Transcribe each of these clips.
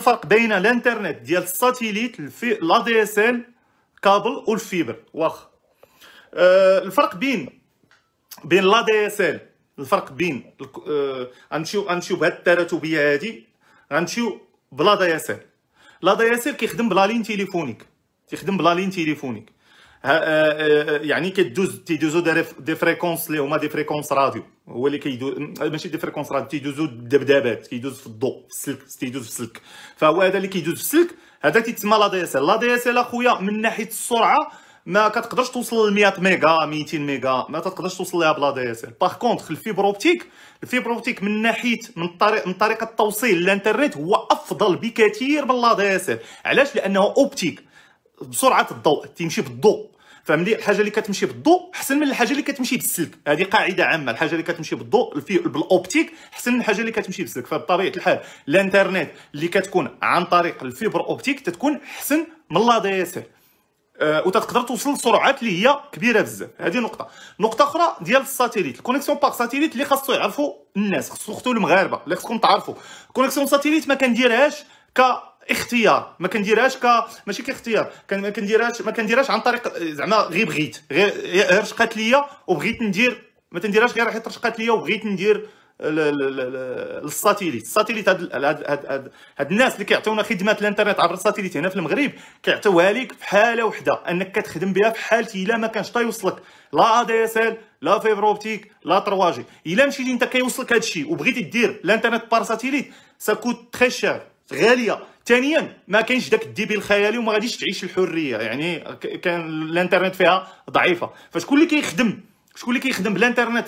الفرق بين الانترنت ديال الساتيليت الفي... لا دي اس ال كابل والفيبر واخا آه، الفرق بين بين لا دي اس ال الفرق بين آه، غنمشيو غنمشيو بهاد التراتبيه هادي غنمشيو بلا دي اس ال لا دي اس ال كيخدم بلا لين تيليفونيك تيخدم بلا لين تيليفونيك آه، آه، يعني كيدوز تيدوزو دي فريكونس اللي هما دي فريكونس راديو هو اللي كيدوز ماشي دي فريكونس راديو تيدوزو دبدابات كيدوز في الضوء في السلك تيدوز في السلك فهو هذا اللي كيدوز في السلك هذا تيتسمى لا دي اس ال لا دي اس ال اخويا من ناحيه السرعه ما كتقدرش توصل ل 100 ميغا 200 ميغا ما تقدرش توصل لها بلا دي اس ال باغ كونطخ الفيبر اوبتيك الفيبر اوبتيك من ناحيه من طريق من طريقه توصيل للانترنت هو افضل بكثير من لا دي اس ال علاش لانه اوبتيك بسرعه الضوء تيمشي بالضوء فهمني الحاجه اللي كتمشي بالضوء احسن من الحاجه اللي كتمشي بالسلك هذه قاعده عامه الحاجه اللي كتمشي بالضوء بالاوبتيك احسن من الحاجه اللي كتمشي بالسلك فبطبيعه الحال الانترنت اللي كتكون عن طريق الفيبر اوبتيك تتكون احسن من لا دي اس ال أه وتقدر توصل لسرعات اللي هي كبيره بزاف هذه نقطه نقطه اخرى ديال الساتيليت الكونيكسيون باغ ساتيليت اللي خاصو يعرفوا الناس خاصو اختو المغاربه اللي خصكم تعرفوا كونيكسيون ساتيليت ما كنديرهاش ك اختيار ما كنديرهاش ك ماشي كاختيار ما كنديرهاش ما كنديرهاش عن طريق زعما غير بغيت غير رشقات ليا وبغيت ندير ما تنديرهاش غير حيت رشقات ليا وبغيت ندير الساتيليت الساتيليت هاد هاد هاد هاد الناس اللي كيعطيونا خدمات الانترنت عبر الساتيليت هنا في المغرب كيعطيوها لك في حاله وحده انك كتخدم بها في حالتي الا ما كانش تيوصلك لا دي اس ال لا فيبر اوبتيك لا 3 جي الا مشيتي انت كيوصلك هادشي وبغيتي دير الانترنت بار ساتيليت سا كوت تري شير غاليه ثانيا ما كاينش داك الديبي الخيالي وما غاديش تعيش الحريه يعني كان الانترنت فيها ضعيفه فشكون اللي كيخدم شكون اللي كيخدم بالانترنت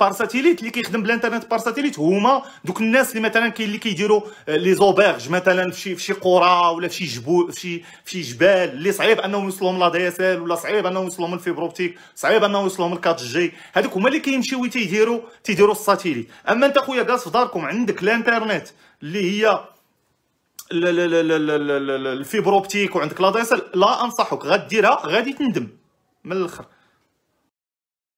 بار ساتيليت اللي كيخدم بالانترنت بار ساتيليت هما دوك الناس اللي مثلا كاين اللي كيديروا آه، لي زوبيرج مثلا في شي في شي قرى ولا في شي جبو في شي في شي جبال اللي صعيب انهم يوصلهم لا دي اس ال ولا صعيب انهم يوصلهم الفيبر اوبتيك صعيب انهم يوصلهم الكات جي هذوك هما اللي كيمشيو تيديروا تيديروا الساتيليت اما انت خويا جالس في داركم عندك الانترنت اللي هي الفيبروبتيك وعندك لا لا انصحك غديرها غادي تندم من الاخر